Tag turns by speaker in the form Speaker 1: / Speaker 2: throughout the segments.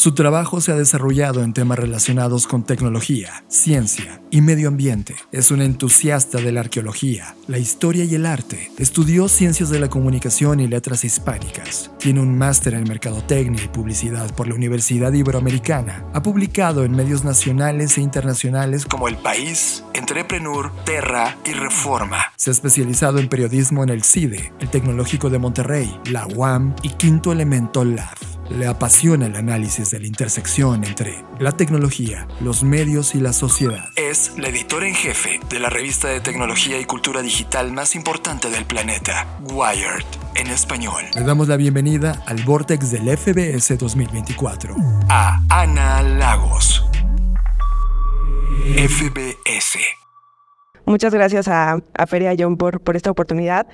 Speaker 1: Su trabajo se ha desarrollado en temas relacionados con tecnología, ciencia y medio ambiente. Es un entusiasta de la arqueología, la historia y el arte. Estudió ciencias de la comunicación y letras hispánicas. Tiene un máster en mercadotecnia y publicidad por la Universidad Iberoamericana. Ha publicado en medios nacionales e internacionales como El País, Entrepreneur, Terra y Reforma. Se ha especializado en periodismo en el CIDE, el Tecnológico de Monterrey, la UAM y Quinto Elemento Lab. Le apasiona el análisis de la intersección entre la tecnología, los medios y la sociedad. Es la editora en jefe de la revista de tecnología y cultura digital más importante del planeta, Wired, en español. Le damos la bienvenida al Vortex del FBS 2024 a Ana Lagos. FBS.
Speaker 2: Muchas gracias a, Feria John por, por esta oportunidad.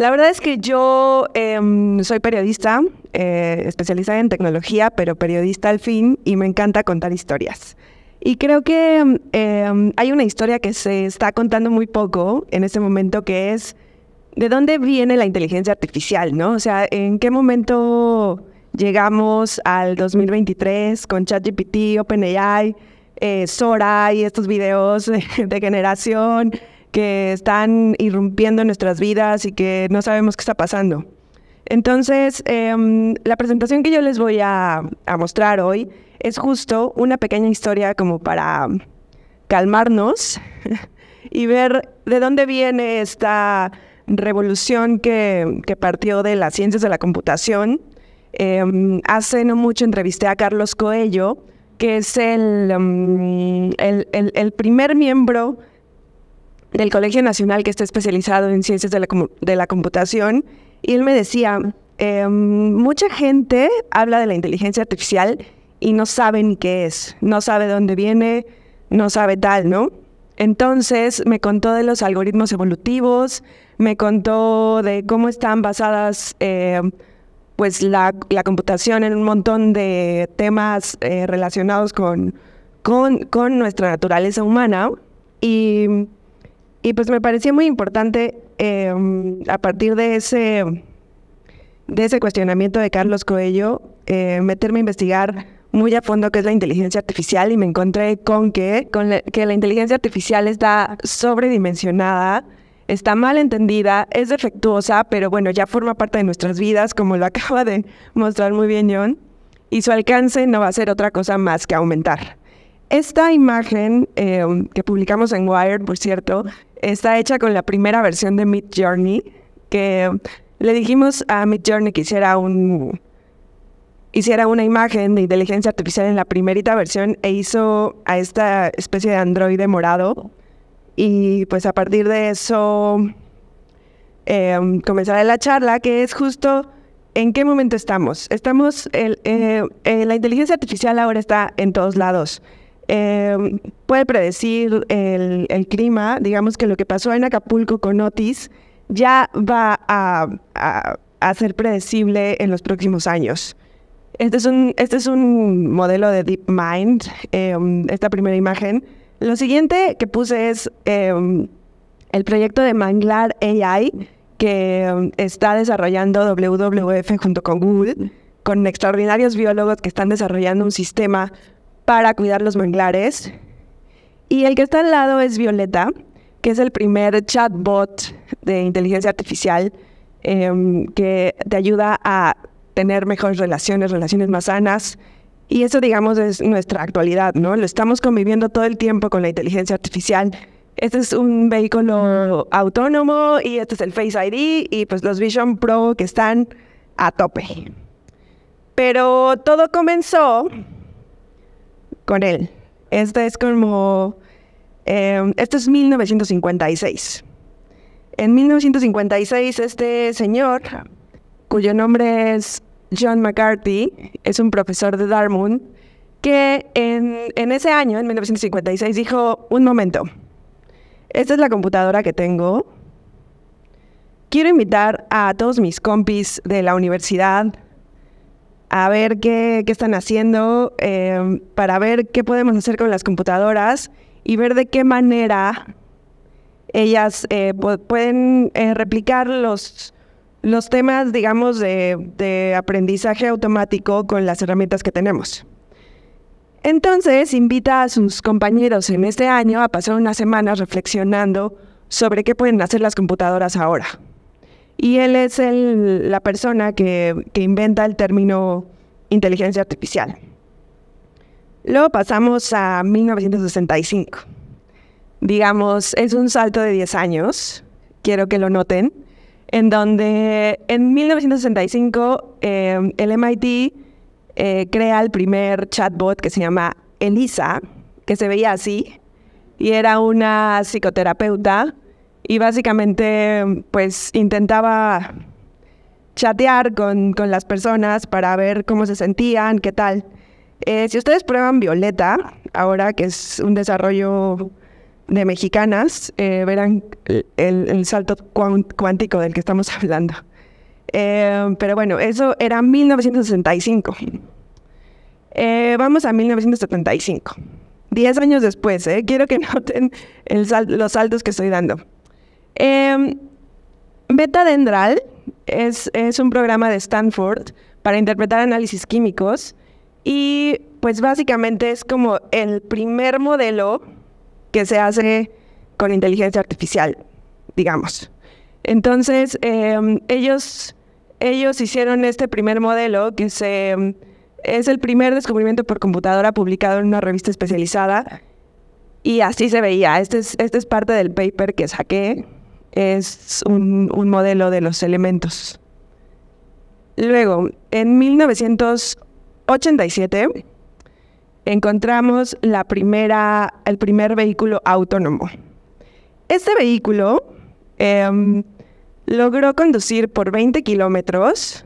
Speaker 2: La verdad es que yo em, soy periodista, eh, especializada en tecnología, pero periodista al fin, y me encanta contar historias. Y creo que em, hay una historia que se está contando muy poco en este momento, que es de dónde viene la inteligencia artificial, ¿no? O sea, ¿en qué momento llegamos al 2023 con ChatGPT, OpenAI, eh, Sora y estos videos de generación? que están irrumpiendo en nuestras vidas y que no sabemos qué está pasando. Entonces, em, la presentación que yo les voy a, mostrar hoy es justo una pequeña historia como para calmarnos y ver de dónde viene esta revolución que, partió de las ciencias de la computación. Em, hace no mucho entrevisté a Carlos Coello, que es el em, primer miembro del Colegio Nacional que está especializado en ciencias de la, computación y él me decía, em, mucha gente habla de la inteligencia artificial y no sabe ni qué es, no sabe dónde viene, no sabe tal, ¿no? Entonces me contó de los algoritmos evolutivos, me contó de cómo están basadas em, pues la, computación en un montón de temas eh, relacionados con, con, con nuestra naturaleza humana y y pues me parecía muy importante em, a partir de ese, de ese cuestionamiento de Carlos Coelho, eh, meterme a investigar muy a fondo qué es la inteligencia artificial y me encontré con que, con que la inteligencia artificial está sobredimensionada, está mal entendida, es defectuosa, pero bueno, ya forma parte de nuestras vidas, como lo acaba de mostrar muy bien John, y su alcance no va a ser otra cosa más que aumentar. Esta imagen em, que publicamos en Wired, por cierto, está hecha con la primera versión de Mid Journey, que le dijimos a Mid Journey que hiciera hiciera una imagen de inteligencia artificial en la primerita versión e hizo a esta especie de androide morado. Y pues a partir de eso em, comenzará la charla, que es justo en qué momento estamos. Estamos, eh, eh, la inteligencia artificial ahora está en todos lados. Em, puede predecir el, clima. Digamos que lo que pasó en Acapulco con Otis ya va a, ser predecible en los próximos años. Este es un, este es un modelo de DeepMind, em, esta primera imagen. Lo siguiente que puse es em, el proyecto de Manglar AI que está desarrollando WWF junto con Google, con extraordinarios biólogos que están desarrollando un sistema para cuidar los manglares. Y el que está al lado es Violeta, que es el primer chatbot de inteligencia artificial em, que te ayuda a tener mejores relaciones, relaciones más sanas. Y eso, digamos, es nuestra actualidad, ¿no? Lo estamos conviviendo todo el tiempo con la inteligencia artificial. Este es un vehículo autónomo y este es el Face ID y pues los Vision Pro que están a tope. Pero todo comenzó con él. Este es como... Em, esto es 1956. En 1956 este señor, cuyo nombre es John McCarthy, es un profesor de Dartmouth, que en, en ese año, en 1956, dijo, un momento, esta es la computadora que tengo. Quiero invitar a todos mis compis de la universidad, a ver qué, están haciendo, em, para ver qué podemos hacer con las computadoras y ver de qué manera ellas eh, pueden eh, replicar los, temas, digamos, de, de, aprendizaje automático con las herramientas que tenemos. Entonces, invita a sus compañeros en este año a pasar unas semanas reflexionando sobre qué pueden hacer las computadoras ahora. Y él es la persona que, inventa el término inteligencia artificial. Luego pasamos a 1965. Digamos, es un salto de 10 años, quiero que lo noten, en donde en 1965 eh, el MIT eh, crea el primer chatbot que se llama Elisa, que se veía así, y era una psicoterapeuta y básicamente pues intentaba chatear con, las personas para ver cómo se sentían, qué tal. Eh, si ustedes prueban Violeta, ahora que es un desarrollo de mexicanas, eh, verán eh, el, salto cuántico del que estamos hablando. pero bueno, eso era 1965. vamos a 1975. Diez años después, quiero que noten los saltos que estoy dando. Eh, Beta Dendral es, un programa de Stanford para interpretar análisis químicos y pues básicamente es como el primer modelo que se hace con inteligencia artificial, digamos. Entonces, em, ellos, ellos hicieron este primer modelo que se, es el primer descubrimiento por computadora publicado en una revista especializada y así se veía. Este este es parte del paper que saqué es un, modelo de los elementos. Luego, en 1987 encontramos el primer vehículo autónomo. Este vehículo em, logró conducir por 20 kilómetros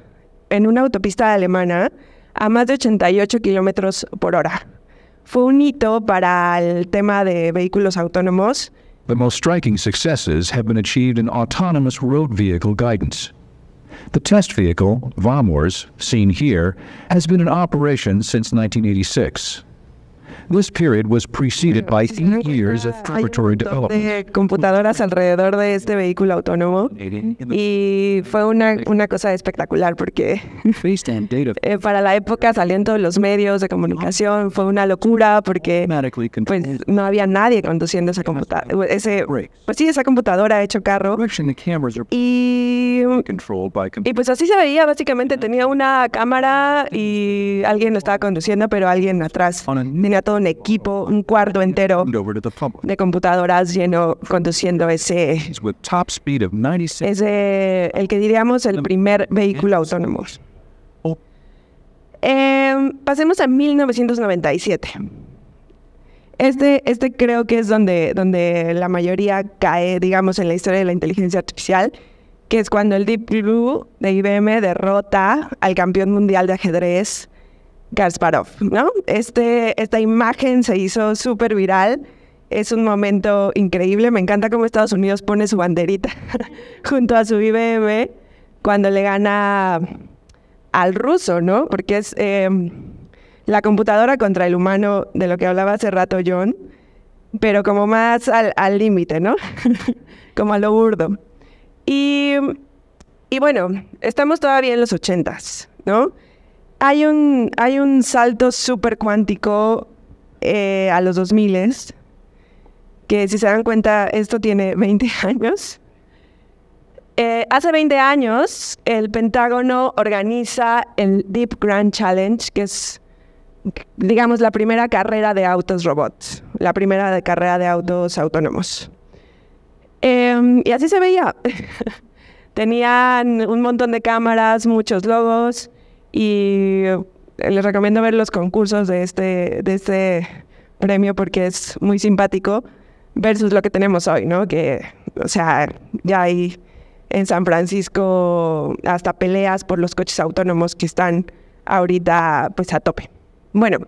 Speaker 2: en una autopista alemana a más de 88 kilómetros por hora. Fue un hito para el tema de vehículos autónomos The most striking successes have been achieved in autonomous road vehicle guidance. The test vehicle, VOMWARS, seen here, has been in operation since 1986. This period was preceded by years computadoras alrededor de este vehículo autónomo y fue una, una cosa espectacular porque eh, para la época salían todos los medios de comunicación, fue una locura porque pues, no había nadie conduciendo esa computadora. Ese, pues sí, esa computadora hecho carro. Y, pues así se veía, básicamente tenía una cámara y alguien lo estaba conduciendo, pero alguien atrás tenía un equipo, un cuarto entero de computadoras lleno conduciendo ese, ese el que diríamos el primer vehículo autónomo. Em, pasemos a 1997. Este, este creo que es donde, donde la mayoría cae, digamos, en la historia de la inteligencia artificial, que es cuando el Deep Blue de IBM derrota al campeón mundial de ajedrez, Kasparov, ¿no? Este, esta imagen se hizo súper viral. Es un momento increíble. Me encanta cómo Estados Unidos pone su banderita junto a su IBM cuando le gana al ruso, ¿no? Porque es em, la computadora contra el humano de lo que hablaba hace rato John, pero como más al límite, ¿no? como a lo burdo. Y, y bueno, estamos todavía en los ochentas, ¿no? hay un, hay un salto súper cuántico eh, a los 2000 que si se dan cuenta, esto tiene 20 años. Eh, hace 20 años, el Pentágono organiza el Deep Grand Challenge, que es, digamos, la primera carrera de autos robots, la primera carrera de autos autónomos. Em, y así se veía. Tenían un montón de cámaras, muchos logos. Y eh, les recomiendo ver los concursos de este, de este premio porque es muy simpático versus lo que tenemos hoy, ¿no? Que, o sea, ya hay en San Francisco hasta peleas por los coches autónomos que están ahorita pues a tope. Bueno,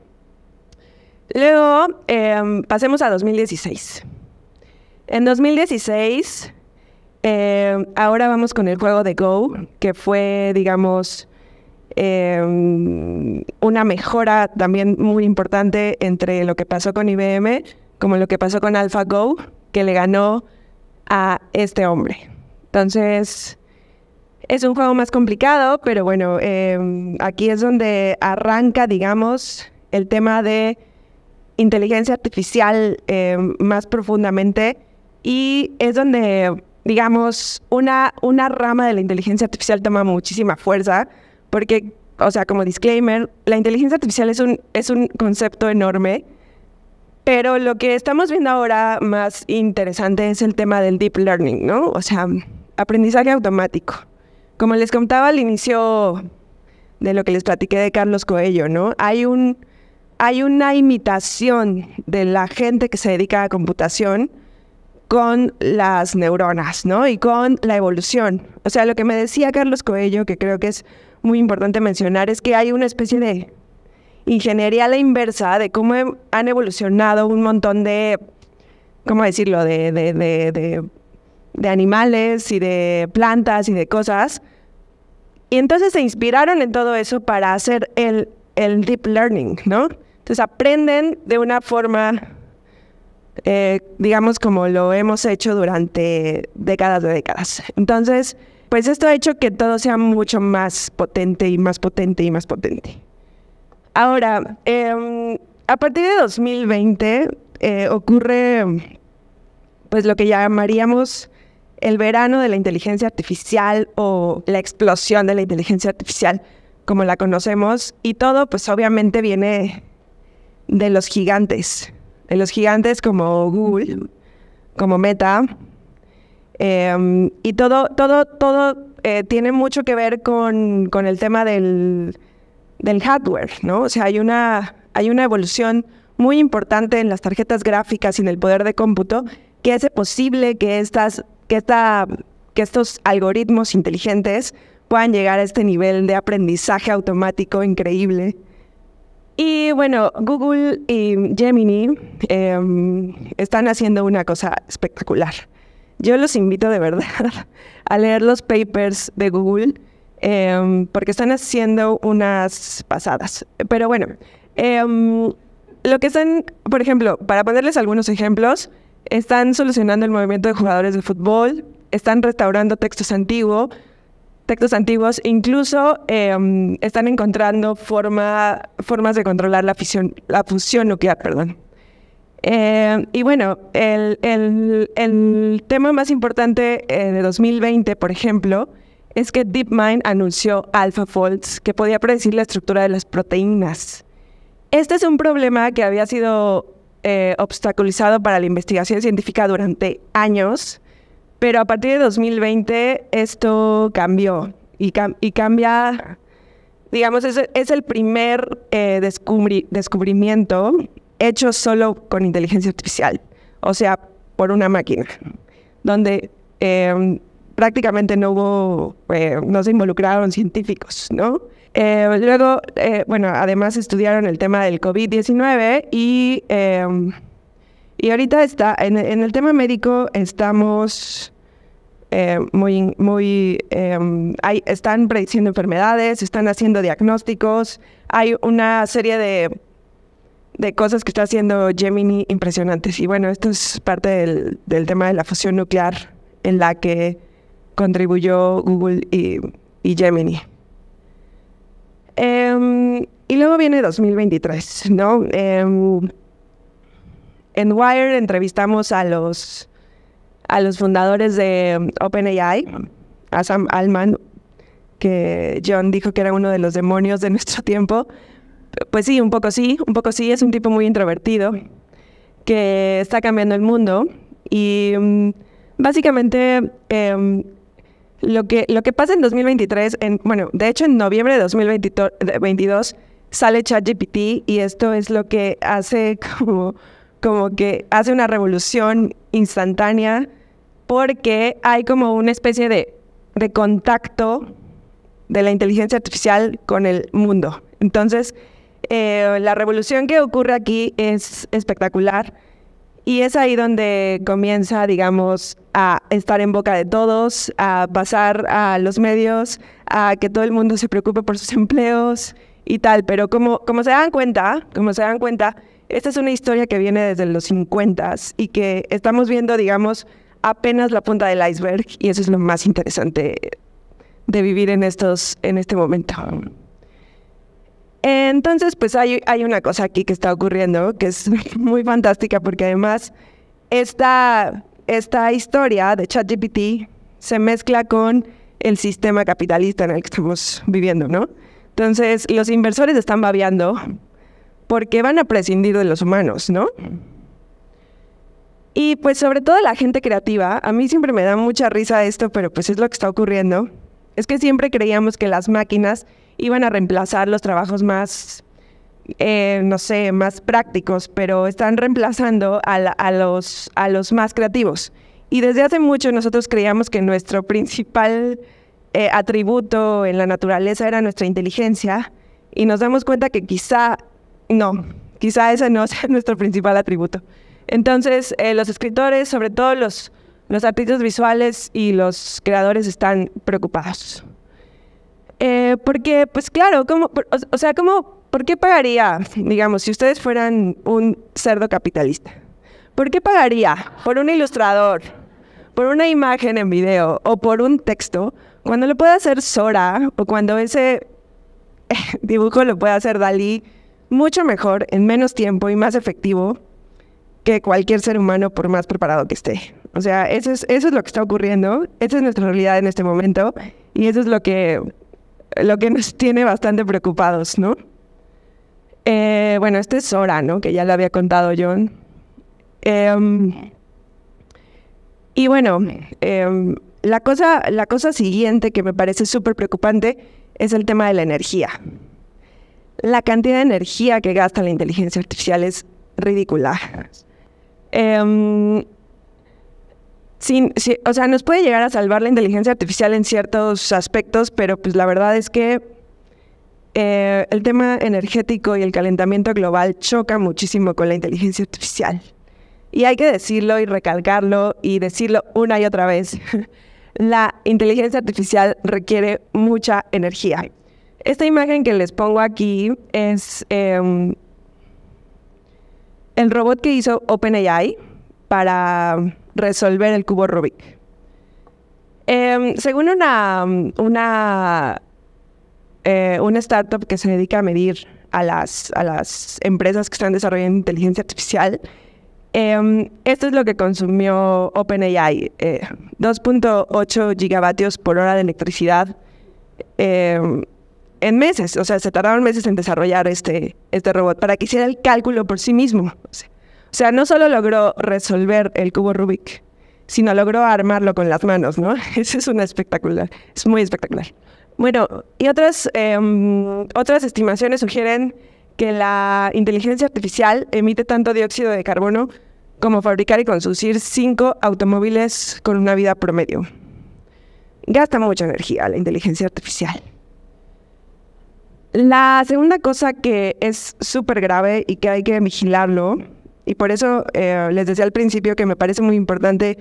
Speaker 2: luego em, pasemos a 2016. En 2016, em, ahora vamos con el juego de Go, que fue, digamos, Em, una mejora también muy importante entre lo que pasó con IBM como lo que pasó con AlphaGo, que le ganó a este hombre. Entonces, es un juego más complicado, pero bueno, em, aquí es donde arranca, digamos, el tema de inteligencia artificial em, más profundamente y es donde, digamos, una, una rama de la inteligencia artificial toma muchísima fuerza porque, o sea, como disclaimer, la inteligencia artificial es un, es un concepto enorme, pero lo que estamos viendo ahora más interesante es el tema del deep learning, ¿no? O sea, aprendizaje automático. Como les contaba al inicio de lo que les platiqué de Carlos Coello, ¿no? Hay un hay una imitación de la gente que se dedica a computación con las neuronas, ¿no? Y con la evolución. O sea, lo que me decía Carlos Coello, que creo que es muy importante mencionar es que hay una especie de ingeniería a la inversa de cómo han evolucionado un montón de, ¿cómo decirlo?, de, de, de, de animales y de plantas y de cosas. Y entonces se inspiraron en todo eso para hacer el, el deep learning, ¿no? Entonces aprenden de una forma, eh, digamos, como lo hemos hecho durante décadas de décadas. Entonces, pues esto ha hecho que todo sea mucho más potente y más potente y más potente. Ahora, eh, a partir de 2020 eh, ocurre pues lo que llamaríamos el verano de la inteligencia artificial o la explosión de la inteligencia artificial como la conocemos y todo pues obviamente viene de los gigantes, de los gigantes como Google, como Meta, Em, y todo, todo, todo eh, tiene mucho que ver con, el tema del, hardware, ¿no? O sea, hay una, evolución muy importante en las tarjetas gráficas y en el poder de cómputo que hace posible que, estas, que, estos algoritmos inteligentes puedan llegar a este nivel de aprendizaje automático increíble. Y bueno, Google y Gemini em, están haciendo una cosa espectacular. Yo los invito de verdad a leer los papers de Google em, porque están haciendo unas pasadas. Pero bueno, em, lo que están, por ejemplo, para ponerles algunos ejemplos, están solucionando el movimiento de jugadores de fútbol, están restaurando textos antiguos, textos antiguos, incluso em, están encontrando forma, formas de controlar la, la fusión nuclear, perdón. Eh, y bueno, el, tema más importante eh, de 2020, por ejemplo, es que DeepMind anunció AlphaFold, que podía predecir la estructura de las proteínas. Este es un problema que había sido eh, obstaculizado para la investigación científica durante años, pero a partir de 2020 esto cambió y, y cambia, digamos, es, es el primer descubrimiento hecho solo con inteligencia artificial, o sea, por una máquina, donde em, prácticamente no hubo, eh, no se involucraron científicos, ¿no? Eh, luego, eh, bueno, además estudiaron el tema del COVID-19 y, em, y ahorita está, en, el tema médico estamos muy, muy, em, hay, están prediciendo enfermedades, están haciendo diagnósticos, hay una serie de de cosas que está haciendo Gemini impresionantes. Y bueno, esto es parte del, del tema de la fusión nuclear en la que contribuyó Google y, y Gemini. Em, y luego viene 2023, ¿no? Em, en Wire entrevistamos a los, a los fundadores de OpenAI, a Sam Allman, que John dijo que era uno de los demonios de nuestro tiempo. Pues sí, un poco sí, un poco sí, es un tipo muy introvertido que está cambiando el mundo y mm, básicamente em, lo, que, lo que pasa en 2023, en, bueno, de hecho en noviembre de 2022 sale ChatGPT y esto es lo que hace como, como que hace una revolución instantánea porque hay como una especie de, de contacto de la inteligencia artificial con el mundo. Entonces, eh, la revolución que ocurre aquí es espectacular y es ahí donde comienza, digamos, a estar en boca de todos, a pasar a los medios, a que todo el mundo se preocupe por sus empleos y tal. Pero como, como se dan cuenta, como se dan cuenta, esta es una historia que viene desde los 50 y que estamos viendo, digamos, apenas la punta del iceberg y eso es lo más interesante de vivir en, estos, en este momento. Entonces, pues hay, una cosa aquí que está ocurriendo que es muy fantástica porque además esta, esta historia de ChatGPT se mezcla con el sistema capitalista en el que estamos viviendo, ¿no? Entonces, los inversores están babeando porque van a prescindir de los humanos, ¿no? Y pues sobre todo la gente creativa, a mí siempre me da mucha risa esto, pero pues es lo que está ocurriendo, es que siempre creíamos que las máquinas iban a reemplazar los trabajos más, eh, no sé, más prácticos, pero están reemplazando a, los, más creativos. Y desde hace mucho nosotros creíamos que nuestro principal eh, atributo en la naturaleza era nuestra inteligencia y nos damos cuenta que quizá no, quizá ese no sea nuestro principal atributo. Entonces, eh, los escritores, sobre todo los artistas visuales y los creadores están preocupados. Eh, porque, pues claro, como, o, sea, ¿cómo, ¿por qué pagaría, digamos, si ustedes fueran un cerdo capitalista? ¿Por qué pagaría por un ilustrador, por una imagen en video o por un texto cuando lo puede hacer Sora o cuando ese dibujo lo puede hacer Dalí mucho mejor, en menos tiempo y más efectivo que cualquier ser humano por más preparado que esté? O sea, eso es, eso es lo que está ocurriendo, esa es nuestra realidad en este momento y eso es lo que lo que nos tiene bastante preocupados, ¿no? Eh, bueno, este es Sora, ¿no? Que ya lo había contado John. Em, y bueno, em, la, cosa, la cosa siguiente que me parece súper preocupante es el tema de la energía. La cantidad de energía que gasta la inteligencia artificial es ridícula. Em, sí, o sea, nos puede llegar a salvar la inteligencia artificial en ciertos aspectos, pero pues la verdad es que eh, el tema energético y el calentamiento global choca muchísimo con la inteligencia artificial. Y hay que decirlo y recalcarlo y decirlo una y otra vez. la inteligencia artificial requiere mucha energía. Esta imagen que les pongo aquí es em, el robot que hizo OpenAI, para resolver el cubo Rubik. Em, según eh, una, startup que se dedica a medir a las, empresas que están desarrollando inteligencia artificial, em, esto es lo que consumió OpenAI, 2.8 eh, gigavatios por hora de electricidad em, en meses, o sea, se tardaron meses en desarrollar este, este robot para que hiciera el cálculo por sí mismo. O sea, no solo logró resolver el cubo Rubik, sino logró armarlo con las manos, ¿no? Eso es una espectacular, es muy espectacular. Bueno, y otras, em, otras estimaciones sugieren que la inteligencia artificial emite tanto dióxido de carbono como fabricar y conducir cinco automóviles con una vida promedio. Gasta mucha energía la inteligencia artificial. La segunda cosa que es súper grave y que hay que vigilarlo y por eso eh, les decía al principio que me parece muy importante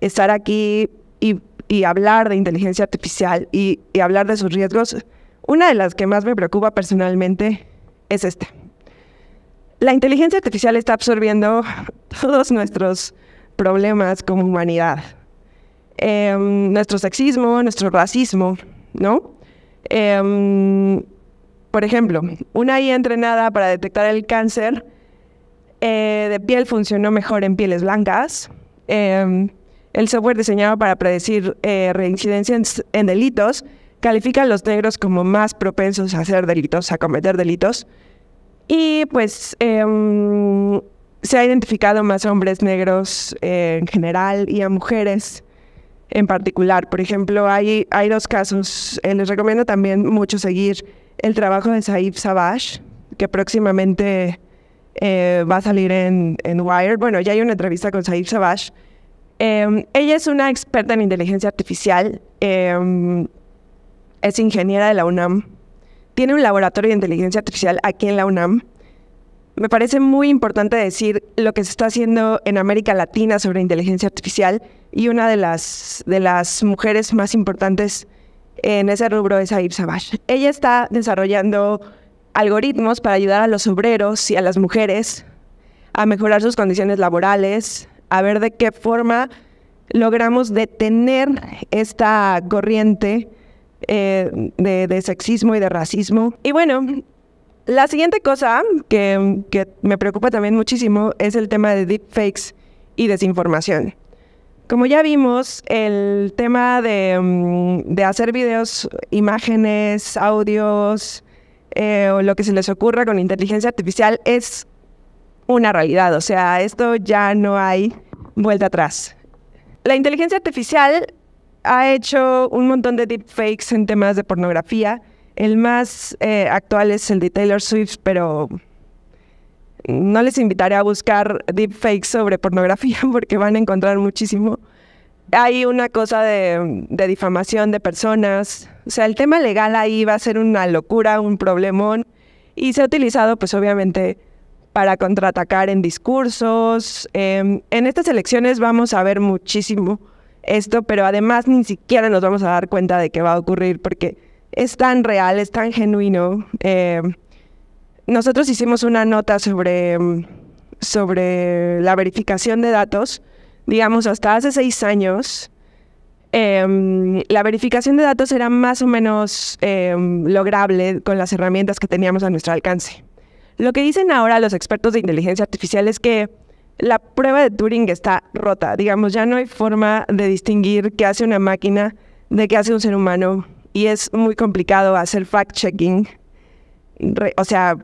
Speaker 2: estar aquí y, y hablar de inteligencia artificial y, hablar de sus riesgos. Una de las que más me preocupa personalmente es esta. La inteligencia artificial está absorbiendo todos nuestros problemas como humanidad. Em, nuestro sexismo, nuestro racismo, ¿no? Em, por ejemplo, una IA entrenada para detectar el cáncer eh, de piel funcionó mejor en pieles blancas. Em, el software diseñado para predecir eh, reincidencias en delitos califica a los negros como más propensos a hacer delitos, a cometer delitos. Y pues em, se ha identificado más hombres negros eh, en general y a mujeres en particular. Por ejemplo, hay, hay dos casos. les recomiendo también mucho seguir el trabajo de Saif Savage, que próximamente eh, va a salir en, en Wired. Bueno, ya hay una entrevista con Said Sabash, em, ella es una experta en inteligencia artificial, em, es ingeniera de la UNAM, tiene un laboratorio de inteligencia artificial aquí en la UNAM. Me parece muy importante decir lo que se está haciendo en América Latina sobre inteligencia artificial y una de las, de las mujeres más importantes en ese rubro es Air Sabash. Ella está desarrollando algoritmos para ayudar a los obreros y a las mujeres a mejorar sus condiciones laborales, a ver de qué forma logramos detener esta corriente eh, de, sexismo y de racismo. Y bueno, la siguiente cosa que, me preocupa también muchísimo es el tema de deepfakes y desinformación. Como ya vimos, el tema de, mm, de hacer videos, imágenes, audios, eh, o lo que se les ocurra con inteligencia artificial es una realidad. O sea, esto ya no hay vuelta atrás. La inteligencia artificial ha hecho un montón de deepfakes en temas de pornografía. El más eh, actual es el de Taylor Swift, pero no les invitaré a buscar deepfakes sobre pornografía porque van a encontrar muchísimo. Hay una cosa de difamación de personas, o sea, el tema legal ahí va a ser una locura, un problemón. Y se ha utilizado, pues obviamente, para contraatacar en discursos. Em, en estas elecciones vamos a ver muchísimo esto, pero además ni siquiera nos vamos a dar cuenta de que va a ocurrir porque es tan real, es tan genuino. Em, nosotros hicimos una nota sobre, em, sobre la verificación de datos. Digamos, hasta hace seis años, Em, la verificación de datos era más o menos em, lograble con las herramientas que teníamos a nuestro alcance. Lo que dicen ahora los expertos de inteligencia artificial es que la prueba de Turing está rota. Digamos, ya no hay forma de distinguir qué hace una máquina de qué hace un ser humano y es muy complicado hacer fact-checking, o sea,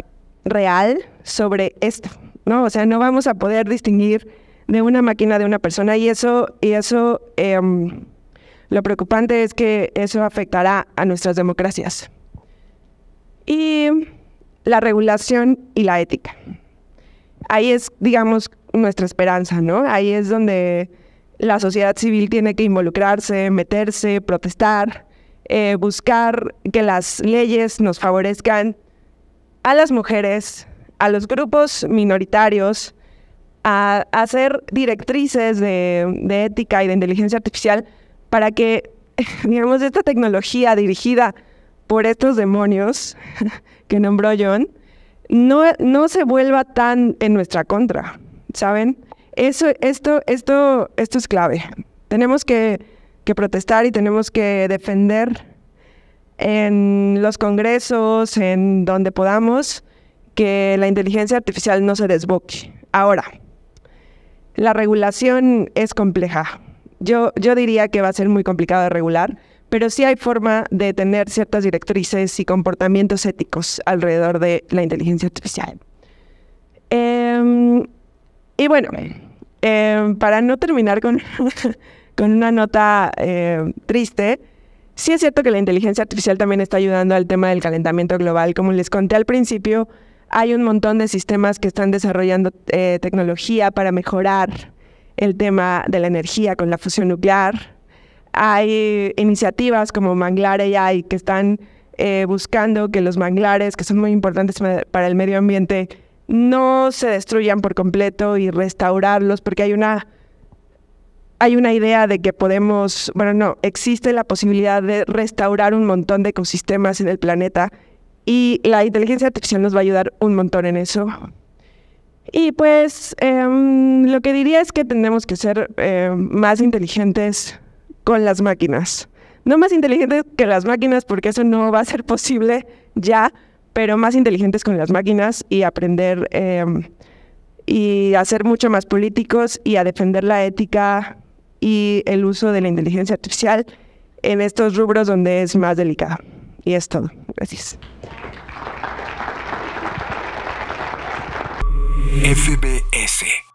Speaker 2: real sobre esto, ¿no? O sea, no vamos a poder distinguir de una máquina de una persona y eso, y eso em, lo preocupante es que eso afectará a nuestras democracias. Y la regulación y la ética. Ahí es, digamos, nuestra esperanza, ¿no? Ahí es donde la sociedad civil tiene que involucrarse, meterse, protestar, eh, buscar que las leyes nos favorezcan a las mujeres, a los grupos minoritarios, a, hacer ser directrices de ética y de inteligencia artificial para que, digamos, esta tecnología dirigida por estos demonios que nombró John, no, se vuelva tan en nuestra contra, ¿saben? Eso, esto, esto, esto es clave. Tenemos que, que protestar y tenemos que defender en los congresos, en donde podamos, que la inteligencia artificial no se desboque. Ahora, la regulación es compleja yo, diría que va a ser muy complicado de regular, pero sí hay forma de tener ciertas directrices y comportamientos éticos alrededor de la inteligencia artificial. Em, y bueno, em, para no terminar con, con una nota em, triste, sí es cierto que la inteligencia artificial también está ayudando al tema del calentamiento global. Como les conté al principio, hay un montón de sistemas que están desarrollando eh, tecnología para mejorar el tema de la energía con la fusión nuclear. Hay iniciativas como Manglar AI que están eh, buscando que los manglares, que son muy importantes para el medio ambiente, no se destruyan por completo y restaurarlos, porque hay una, hay una idea de que podemos, bueno, no, existe la posibilidad de restaurar un montón de ecosistemas en el planeta y la inteligencia artificial nos va a ayudar un montón en eso. Y pues em, lo que diría es que tenemos que ser em, más inteligentes con las máquinas. No más inteligentes que las máquinas, porque eso no va a ser posible ya, pero más inteligentes con las máquinas y aprender em, y hacer mucho más políticos y a defender la ética y el uso de la inteligencia artificial en estos rubros donde es más delicado. Y es todo. Gracias.
Speaker 1: FBS.